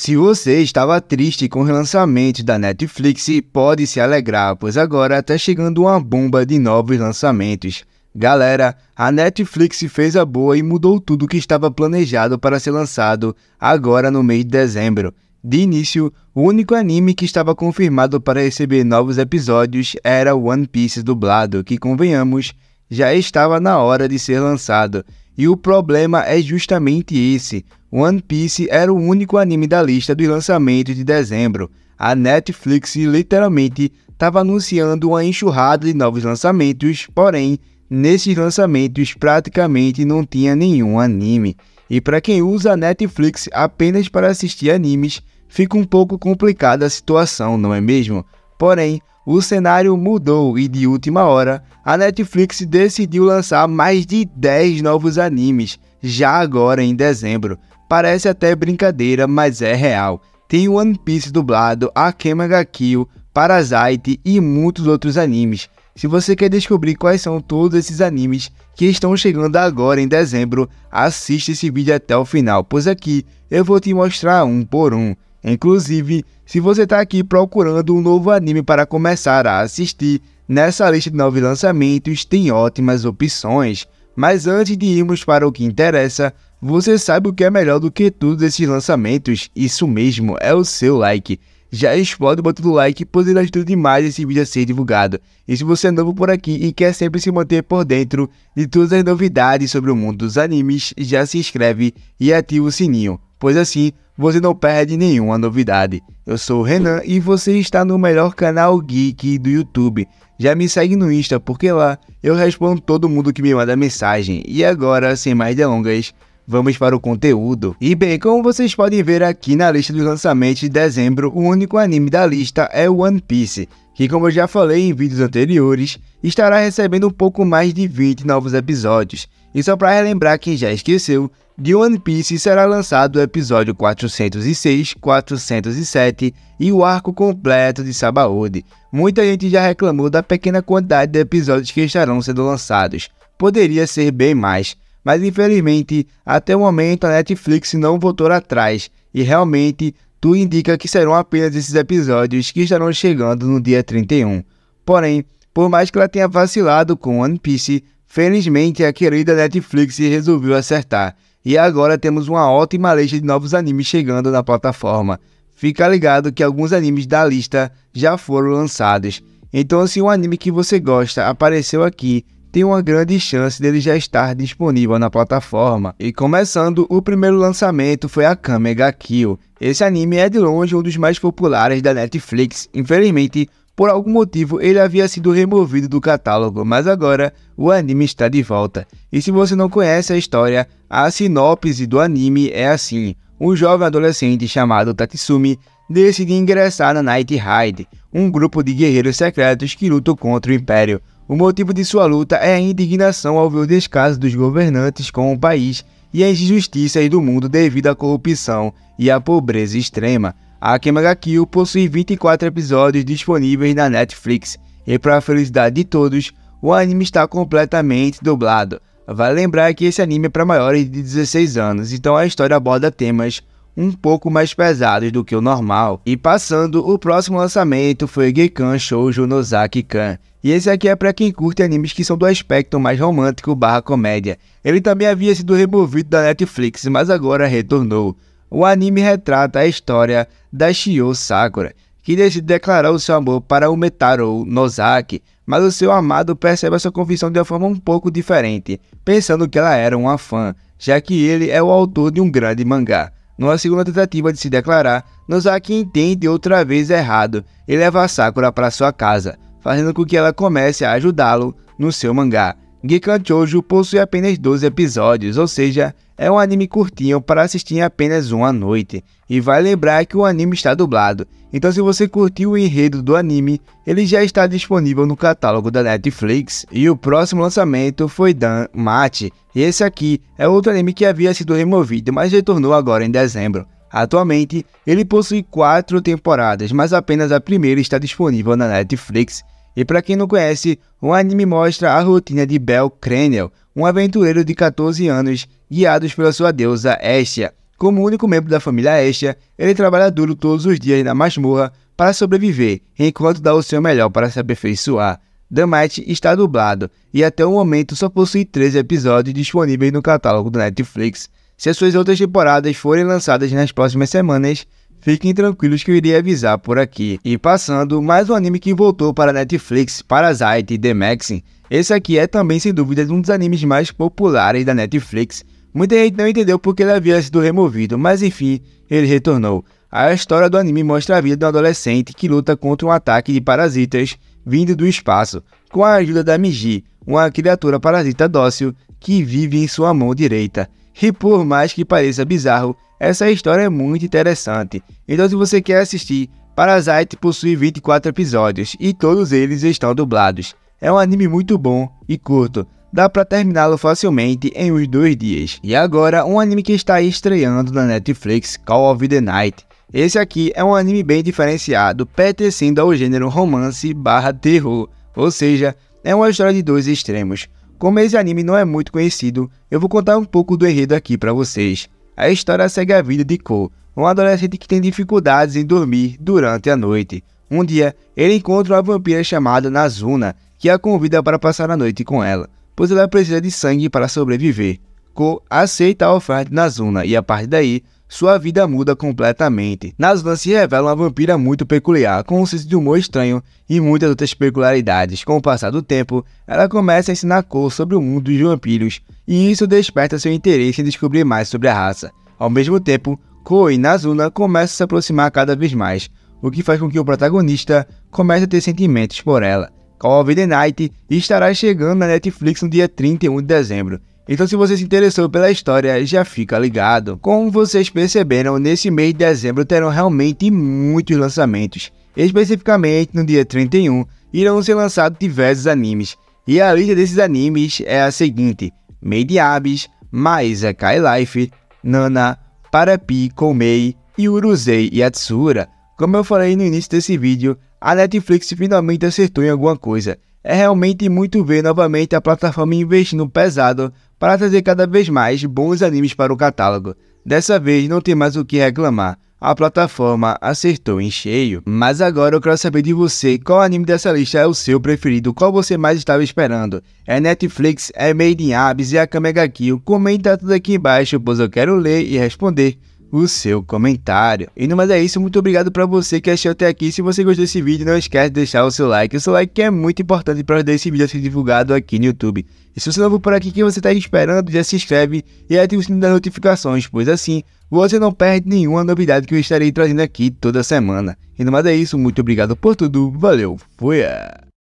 Se você estava triste com o relançamento da Netflix, pode se alegrar, pois agora está chegando uma bomba de novos lançamentos. Galera, a Netflix fez a boa e mudou tudo que estava planejado para ser lançado agora no mês de dezembro. De início, o único anime que estava confirmado para receber novos episódios era One Piece dublado, que convenhamos, já estava na hora de ser lançado. E o problema é justamente esse: One Piece era o único anime da lista dos lançamentos de dezembro. A Netflix literalmente estava anunciando uma enxurrada de novos lançamentos, porém, nesses lançamentos praticamente não tinha nenhum anime. E para quem usa a Netflix apenas para assistir animes, fica um pouco complicada a situação, não é mesmo? Porém, o cenário mudou e de última hora, a Netflix decidiu lançar mais de 10 novos animes já agora em dezembro. Parece até brincadeira, mas é real. Tem One Piece dublado, Akema ga Kill, Parasite e muitos outros animes. Se você quer descobrir quais são todos esses animes que estão chegando agora em dezembro, assista esse vídeo até o final, pois aqui eu vou te mostrar um por um. Inclusive, se você está aqui procurando um novo anime para começar a assistir, nessa lista de novos lançamentos tem ótimas opções. Mas antes de irmos para o que interessa, você sabe o que é melhor do que tudo esses lançamentos? Isso mesmo, é o seu like. Já explode o botão do like, pois ele ajuda demais esse vídeo a ser divulgado. E se você é novo por aqui e quer sempre se manter por dentro de todas as novidades sobre o mundo dos animes, já se inscreve e ativa o sininho, pois assim você não perde nenhuma novidade. Eu sou o Renan e você está no melhor canal geek do YouTube. Já me segue no Insta porque lá eu respondo todo mundo que me manda mensagem. E agora, sem mais delongas, vamos para o conteúdo. E bem, como vocês podem ver aqui na lista dos lançamentos de dezembro, o único anime da lista é One Piece, que como eu já falei em vídeos anteriores, estará recebendo um pouco mais de 20 novos episódios. E só para relembrar quem já esqueceu, de One Piece será lançado o episódio 406, 407 e o arco completo de Sabaody. Muita gente já reclamou da pequena quantidade de episódios que estarão sendo lançados. Poderia ser bem mais, mas infelizmente até o momento a Netflix não voltou atrás e realmente tudo indica que serão apenas esses episódios que estarão chegando no dia 31. Porém, por mais que ela tenha vacilado com One Piece, felizmente a querida Netflix resolveu acertar. E agora temos uma ótima lista de novos animes chegando na plataforma. Fica ligado que alguns animes da lista já foram lançados. Então, se um anime que você gosta apareceu aqui tem uma grande chance dele já estar disponível na plataforma. E começando, o primeiro lançamento foi a Kamega Kill. Esse anime é de longe um dos mais populares da Netflix. Infelizmente, por algum motivo ele havia sido removido do catálogo, mas agora o anime está de volta. E se você não conhece a história, a sinopse do anime é assim: um jovem adolescente chamado Tatsumi decide ingressar na Night Hide, um grupo de guerreiros secretos que lutam contra o Império. O motivo de sua luta é a indignação ao ver o descaso dos governantes com o país e as injustiças do mundo devido à corrupção e à pobreza extrema. A Kemega Kill possui 24 episódios disponíveis na Netflix e, para a felicidade de todos, o anime está completamente dublado. Vale lembrar que esse anime é para maiores de 16 anos, então a história aborda temas um pouco mais pesados do que o normal. E passando, o próximo lançamento foi Gekan Shoujo Nozaki Kan. E esse aqui é para quem curte animes que são do aspecto mais romântico barra comédia. Ele também havia sido removido da Netflix, mas agora retornou. O anime retrata a história da Shio Sakura, que decide declarar o seu amor para o Metaro Nozaki, mas o seu amado percebe essa confissão de uma forma um pouco diferente, pensando que ela era uma fã, já que ele é o autor de um grande mangá. Numa segunda tentativa de se declarar, Nozaki entende outra vez errado e leva Sakura para sua casa, fazendo com que ela comece a ajudá-lo no seu mangá. Gekan Chojo possui apenas 12 episódios, ou seja, é um anime curtinho para assistir em apenas uma noite. E vai lembrar que o anime está dublado, então se você curtiu o enredo do anime, ele já está disponível no catálogo da Netflix. E o próximo lançamento foi Dan Mate, e esse aqui é outro anime que havia sido removido, mas retornou agora em dezembro. Atualmente, ele possui quatro temporadas, mas apenas a primeira está disponível na Netflix. E para quem não conhece, o anime mostra a rotina de Bel Craniel, um aventureiro de 14 anos, guiados pela sua deusa Estia. Como único membro da família Estia, ele trabalha duro todos os dias na masmorra para sobreviver, enquanto dá o seu melhor para se aperfeiçoar. Damite está dublado e até o momento só possui 13 episódios disponíveis no catálogo do Netflix. Se as suas outras temporadas forem lançadas nas próximas semanas, Fiquem tranquilos que eu irei avisar por aqui. E passando, mais um anime que voltou para Netflix, Parasite The Maxing. Esse aqui é também, sem dúvida, um dos animes mais populares da Netflix. Muita gente não entendeu porque ele havia sido removido, mas enfim, ele retornou. A história do anime mostra a vida de um adolescente que luta contra um ataque de parasitas vindo do espaço, com a ajuda da Miji, uma criatura parasita dócil que vive em sua mão direita. E por mais que pareça bizarro, essa história é muito interessante. Então se você quer assistir, Parasite possui 24 episódios e todos eles estão dublados. É um anime muito bom e curto, dá para terminá-lo facilmente em uns dois dias. E agora, um anime que está estreando na Netflix, Call of the Night. Esse aqui é um anime bem diferenciado, pertencendo ao gênero romance barra terror, ou seja, é uma história de dois extremos. Como esse anime não é muito conhecido, eu vou contar um pouco do enredo aqui para vocês. A história segue a vida de Ko, um adolescente que tem dificuldades em dormir durante a noite. Um dia, ele encontra uma vampira chamada Nazuna, que a convida para passar a noite com ela, pois ela precisa de sangue para sobreviver. Ko aceita a oferta de Nazuna e a partir daí, sua vida muda completamente. Nazuna se revela uma vampira muito peculiar, com um senso de humor estranho e muitas outras peculiaridades. Com o passar do tempo, ela começa a ensinar Cole sobre o mundo dos vampiros, e isso desperta seu interesse em descobrir mais sobre a raça. Ao mesmo tempo, Cole e Nazuna começam a se aproximar cada vez mais, o que faz com que o protagonista comece a ter sentimentos por ela. Call of the Night estará chegando na Netflix no dia 31 de dezembro, então se você se interessou pela história, já fica ligado. Como vocês perceberam, nesse mês de dezembro terão realmente muitos lançamentos. Especificamente no dia 31, irão ser lançados diversos animes. E a lista desses animes é a seguinte: Made Abyss, Maisa Kai Life, Nana, Parapi, Komei, Yuruzei e Atsura. Como eu falei no início desse vídeo, a Netflix finalmente acertou em alguma coisa. É realmente muito ver novamente a plataforma investindo pesado para trazer cada vez mais bons animes para o catálogo. Dessa vez não tem mais o que reclamar, a plataforma acertou em cheio. Mas agora eu quero saber de você qual anime dessa lista é o seu preferido, qual você mais estava esperando. É Netflix, é Made in Abyss, é a Kamega Kill? Comenta tudo aqui embaixo, pois eu quero ler e responder o seu comentário. E no mais é isso, muito obrigado para você que assistiu até aqui. Se você gostou desse vídeo, não esquece de deixar o seu like. O seu like que é muito importante para ajudar esse vídeo a ser divulgado aqui no YouTube. E se você é não for por aqui, o que você está esperando, já se inscreve e ativa o sininho das notificações, pois assim você não perde nenhuma novidade que eu estarei trazendo aqui toda semana. E no mais é isso, muito obrigado por tudo, valeu, fui!